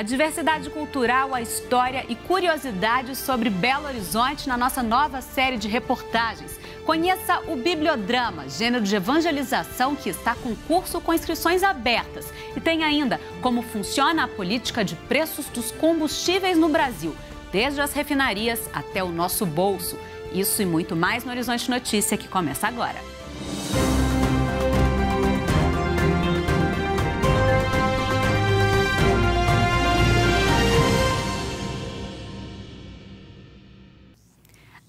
a diversidade cultural, a história e curiosidades sobre Belo Horizonte na nossa nova série de reportagens. Conheça o Bibliodrama, gênero de evangelização que está com curso com inscrições abertas. E tem ainda como funciona a política de preços dos combustíveis no Brasil, desde as refinarias até o nosso bolso. Isso e muito mais no Horizonte Notícia que começa agora.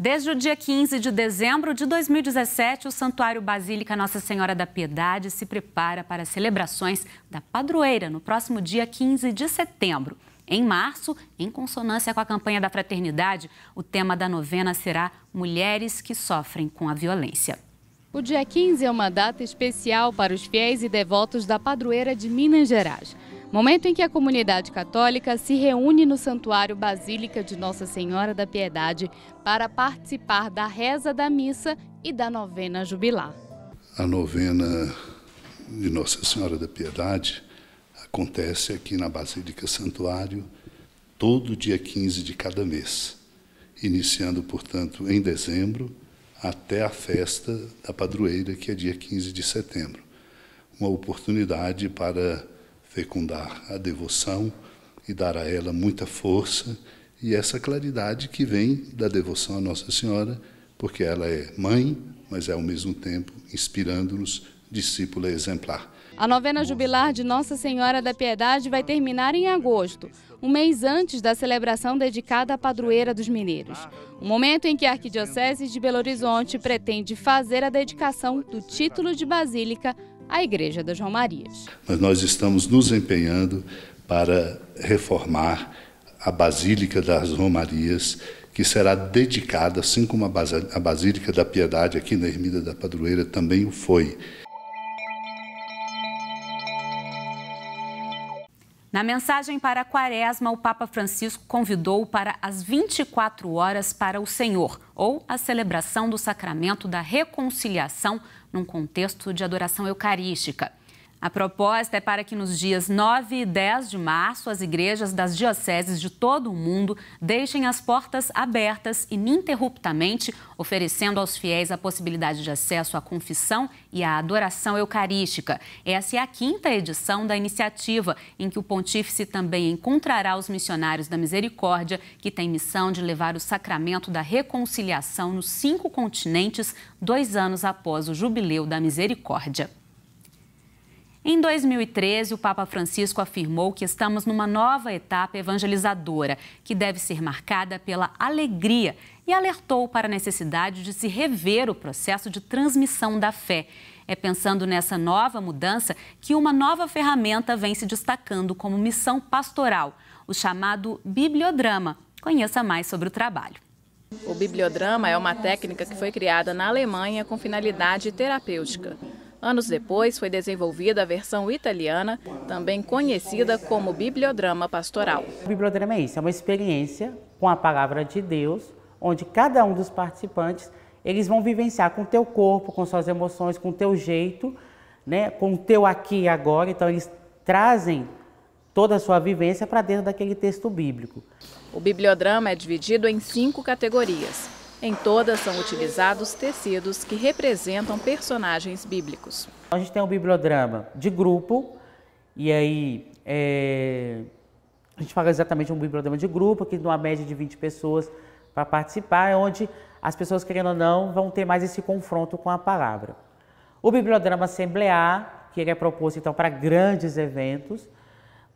Desde o dia 15 de dezembro de 2017, o Santuário Basílica Nossa Senhora da Piedade se prepara para celebrações da padroeira no próximo dia 15 de setembro. Em março, em consonância com a campanha da fraternidade, o tema da novena será Mulheres que Sofrem com a Violência. O dia 15 é uma data especial para os fiéis e devotos da padroeira de Minas Gerais. Momento em que a comunidade católica se reúne no Santuário Basílica de Nossa Senhora da Piedade para participar da reza da missa e da novena jubilar. A novena de Nossa Senhora da Piedade acontece aqui na Basílica Santuário todo dia 15 de cada mês, iniciando, portanto, em dezembro até a festa da padroeira, que é dia 15 de setembro. Uma oportunidade para fecundar a devoção e dar a ela muita força e essa claridade que vem da devoção à Nossa Senhora, porque ela é mãe, mas é ao mesmo tempo inspirando-nos discípula exemplar. A novena jubilar de Nossa Senhora da Piedade vai terminar em agosto, um mês antes da celebração dedicada à padroeira dos mineiros. Um momento em que a Arquidiocese de Belo Horizonte pretende fazer a dedicação do título de Basílica a Igreja das Romarias. Mas nós estamos nos empenhando para reformar a Basílica das Romarias, que será dedicada, assim como a Basílica da Piedade aqui na Ermida da Padroeira também o foi. Na mensagem para a Quaresma, o Papa Francisco convidou para as 24 horas para o Senhor, ou a celebração do sacramento da reconciliação num contexto de adoração eucarística. A proposta é para que nos dias 9 e 10 de março as igrejas das dioceses de todo o mundo deixem as portas abertas ininterruptamente, oferecendo aos fiéis a possibilidade de acesso à confissão e à adoração eucarística. Essa é a quinta edição da iniciativa, em que o pontífice também encontrará os missionários da misericórdia, que têm missão de levar o sacramento da reconciliação nos cinco continentes, dois anos após o jubileu da misericórdia. Em 2013, o Papa Francisco afirmou que estamos numa nova etapa evangelizadora, que deve ser marcada pela alegria, e alertou para a necessidade de se rever o processo de transmissão da fé. É pensando nessa nova mudança que uma nova ferramenta vem se destacando como missão pastoral, o chamado bibliodrama. Conheça mais sobre o trabalho. O bibliodrama é uma técnica que foi criada na Alemanha com finalidade terapêutica. Anos depois, foi desenvolvida a versão italiana, também conhecida como bibliodrama pastoral. O bibliodrama é isso, é uma experiência com a palavra de Deus, onde cada um dos participantes, eles vão vivenciar com o teu corpo, com suas emoções, com o teu jeito, né, com o teu aqui e agora. Então eles trazem toda a sua vivência para dentro daquele texto bíblico. O bibliodrama é dividido em cinco categorias. Em todas são utilizados tecidos que representam personagens bíblicos. A gente tem um bibliodrama de grupo, e aí é, a gente fala exatamente um bibliodrama de grupo, que de uma média de 20 pessoas para participar, é onde as pessoas, querendo ou não, vão ter mais esse confronto com a palavra. O bibliodrama assemblear, que ele é proposto então para grandes eventos,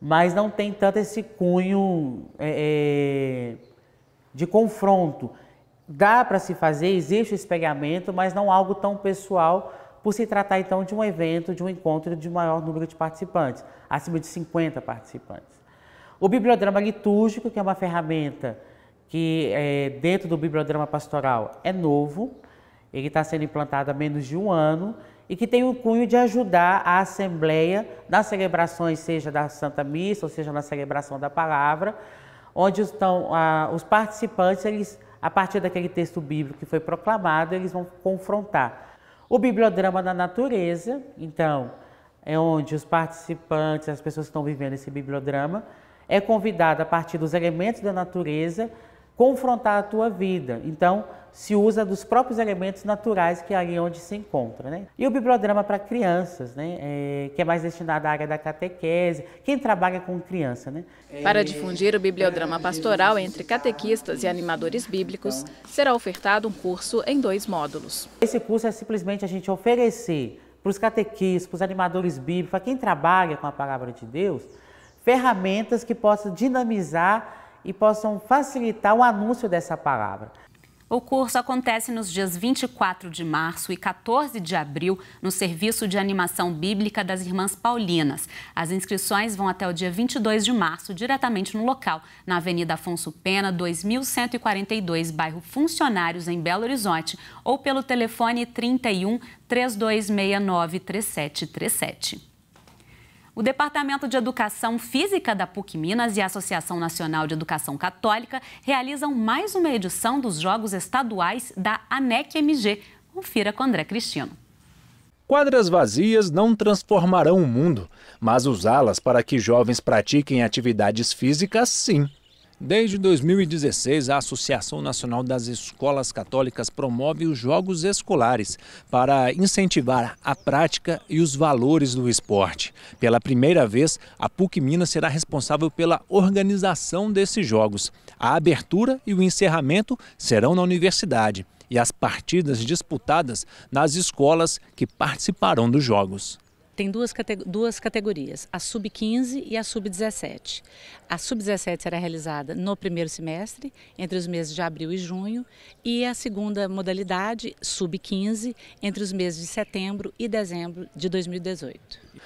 mas não tem tanto esse cunho é, é de confronto dá para se fazer, existe o espelhamento, mas não algo tão pessoal, por se tratar então de um evento, de um encontro de maior número de participantes, acima de 50 participantes. O bibliodrama litúrgico, que é uma ferramenta que é, dentro do bibliodrama pastoral é novo, ele está sendo implantado há menos de um ano e que tem o cunho de ajudar a Assembleia nas celebrações, seja da Santa Missa, ou seja na celebração da Palavra, onde estão ah, os participantes, eles a partir daquele texto bíblico que foi proclamado, eles vão confrontar. O bibliodrama da natureza, então, é onde os participantes, as pessoas que estão vivendo esse bibliodrama, é convidado a partir dos elementos da natureza confrontar a tua vida. Então, se usa dos próprios elementos naturais que é ali onde se encontra. Né? E o bibliodrama para crianças, né? É, que é mais destinado à área da catequese, quem trabalha com criança. Né? Para difundir o bibliodrama pastoral entre catequistas e animadores bíblicos, será ofertado um curso em dois módulos. Esse curso é simplesmente a gente oferecer para os catequistas, para os animadores bíblicos, para quem trabalha com a palavra de Deus, ferramentas que possam dinamizar e possam facilitar o anúncio dessa palavra. O curso acontece nos dias 24 de março e 14 de abril no Serviço de Animação Bíblica das Irmãs Paulinas. As inscrições vão até o dia 22 de março, diretamente no local, na Avenida Afonso Pena, 2142, bairro Funcionários, em Belo Horizonte, ou pelo telefone 31 3269 3737. O Departamento de Educação Física da PUC Minas e a Associação Nacional de Educação Católica realizam mais uma edição dos Jogos Estaduais da ANEC MG. Confira com André Cristino. Quadras vazias não transformarão o mundo, mas usá-las para que jovens pratiquem atividades físicas, sim. Desde 2016, a Associação Nacional das Escolas Católicas promove os Jogos Escolares para incentivar a prática e os valores do esporte. Pela primeira vez, a PUC Minas será responsável pela organização desses jogos. A abertura e o encerramento serão na universidade e as partidas disputadas nas escolas que participarão dos jogos tem duas, duas categorias, a sub-15 e a sub-17. A sub-17 será realizada no primeiro semestre, entre os meses de abril e junho, e a segunda modalidade, sub-15, entre os meses de setembro e dezembro de 2018.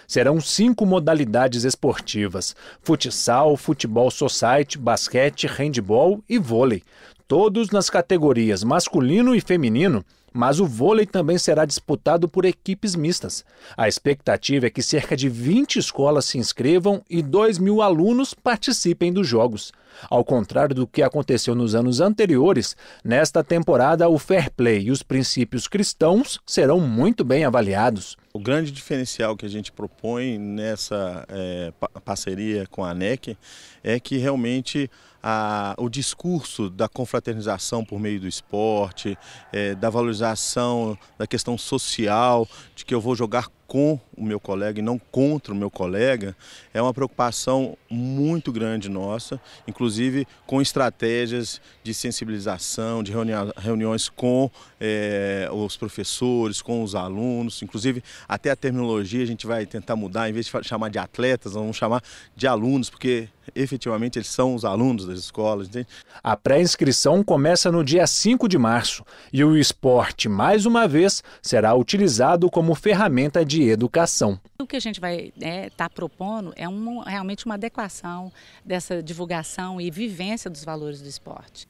Serão cinco modalidades esportivas: futsal, futebol society, basquete, handball e vôlei. Todos nas categorias masculino e feminino mas o vôlei também será disputado por equipes mistas. A expectativa é que cerca de 20 escolas se inscrevam e 2 mil alunos participem dos jogos. Ao contrário do que aconteceu nos anos anteriores, nesta temporada o fair play e os princípios cristãos serão muito bem avaliados. O grande diferencial que a gente propõe nessa é, parceria com a ANEC é que realmente a, o discurso da confraternização por meio do esporte, é, da valorização da questão social, de que eu vou jogar com o meu colega e não contra o meu colega é uma preocupação muito grande nossa, inclusive com estratégias de sensibilização, de reuniões com é, os professores, com os alunos, inclusive até a terminologia a gente vai tentar mudar, em vez de chamar de atletas, vamos chamar de alunos, porque efetivamente eles são os alunos das escolas. Entende? A pré-inscrição começa no dia 5 de março e o esporte, mais uma vez, será utilizado como ferramenta de de educação. O que a gente vai estar né, tá propondo é um, realmente uma adequação dessa divulgação e vivência dos valores do esporte.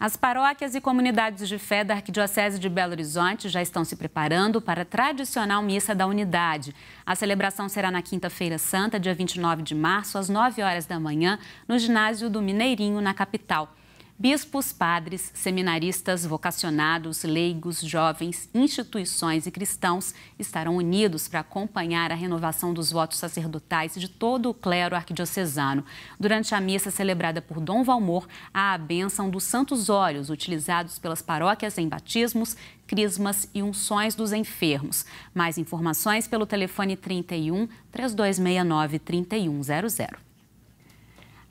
As paróquias e comunidades de fé da Arquidiocese de Belo Horizonte já estão se preparando para a tradicional missa da unidade. A celebração será na quinta-feira santa, dia 29 de março, às 9 horas da manhã, no ginásio do Mineirinho, na capital bispos, padres, seminaristas, vocacionados, leigos, jovens, instituições e cristãos estarão unidos para acompanhar a renovação dos votos sacerdotais de todo o clero arquidiocesano. Durante a missa celebrada por Dom Valmor, há a bênção dos santos olhos utilizados pelas paróquias em batismos, crismas e unções dos enfermos. Mais informações pelo telefone 31 3269 3100.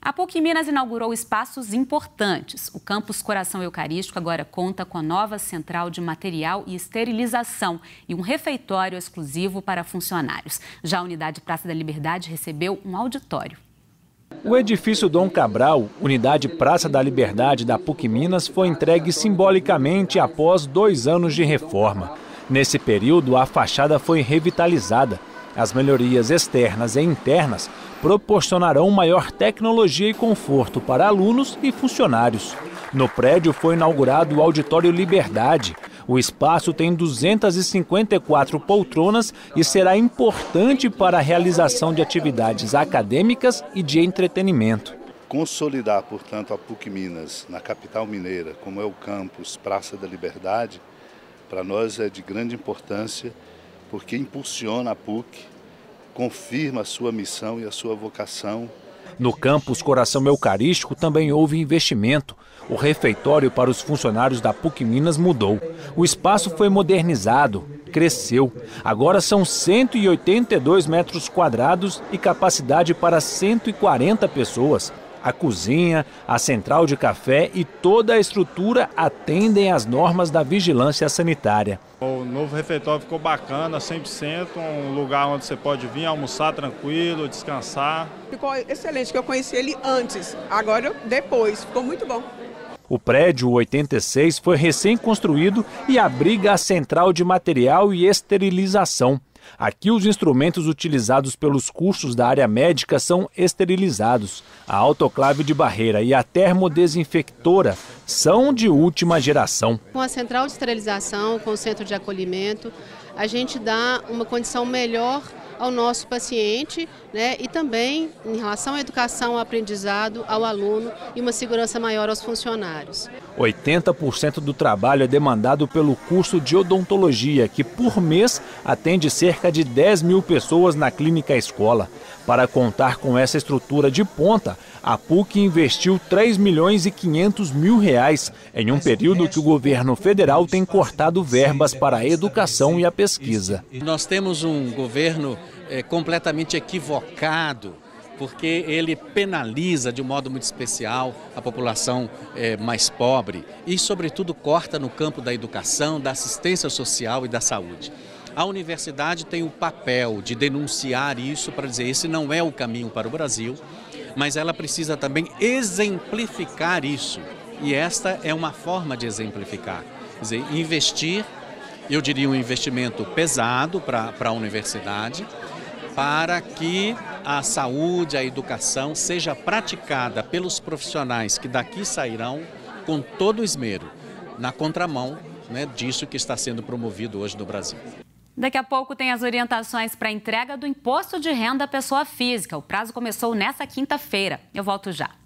A PUC Minas inaugurou espaços importantes. O campus Coração Eucarístico agora conta com a nova central de material e esterilização e um refeitório exclusivo para funcionários. Já a unidade Praça da Liberdade recebeu um auditório. O edifício Dom Cabral, unidade Praça da Liberdade da PUC Minas, foi entregue simbolicamente após dois anos de reforma. Nesse período, a fachada foi revitalizada as melhorias externas e internas proporcionarão maior tecnologia e conforto para alunos e funcionários. No prédio foi inaugurado o Auditório Liberdade. O espaço tem 254 poltronas e será importante para a realização de atividades acadêmicas e de entretenimento. Consolidar, portanto, a PUC Minas na capital mineira, como é o campus Praça da Liberdade, para nós é de grande importância porque impulsiona a PUC, confirma a sua missão e a sua vocação. No campus Coração Eucarístico também houve investimento. O refeitório para os funcionários da PUC Minas mudou. O espaço foi modernizado, cresceu. Agora são 182 metros quadrados e capacidade para 140 pessoas a cozinha, a central de café e toda a estrutura atendem às normas da vigilância sanitária. O novo refeitório ficou bacana, 100%, um lugar onde você pode vir almoçar tranquilo, descansar. Ficou excelente, que eu conheci ele antes, agora depois, ficou muito bom. O prédio 86 foi recém-construído e abriga a central de material e esterilização. Aqui, os instrumentos utilizados pelos cursos da área médica são esterilizados. A autoclave de barreira e a termodesinfectora são de última geração. Com a central de esterilização, com o centro de acolhimento, a gente dá uma condição melhor ao nosso paciente né, e também em relação à educação, ao aprendizado, ao aluno e uma segurança maior aos funcionários. 80% do trabalho é demandado pelo curso de odontologia, que por mês atende cerca de 10 mil pessoas na clínica escola. Para contar com essa estrutura de ponta, a PUC investiu 3 milhões e 500 mil reais em um período que o governo federal tem cortado verbas para a educação e a pesquisa. Nós temos um governo é, completamente equivocado porque ele penaliza de um modo muito especial a população é, mais pobre e, sobretudo, corta no campo da educação, da assistência social e da saúde. A universidade tem o papel de denunciar isso para dizer esse não é o caminho para o Brasil, mas ela precisa também exemplificar isso. E esta é uma forma de exemplificar. Quer dizer, investir, eu diria um investimento pesado para a universidade, para que a saúde, a educação seja praticada pelos profissionais que daqui sairão com todo o esmero, na contramão né, disso que está sendo promovido hoje no Brasil. Daqui a pouco tem as orientações para a entrega do imposto de renda à pessoa física. O prazo começou nessa quinta-feira. Eu volto já.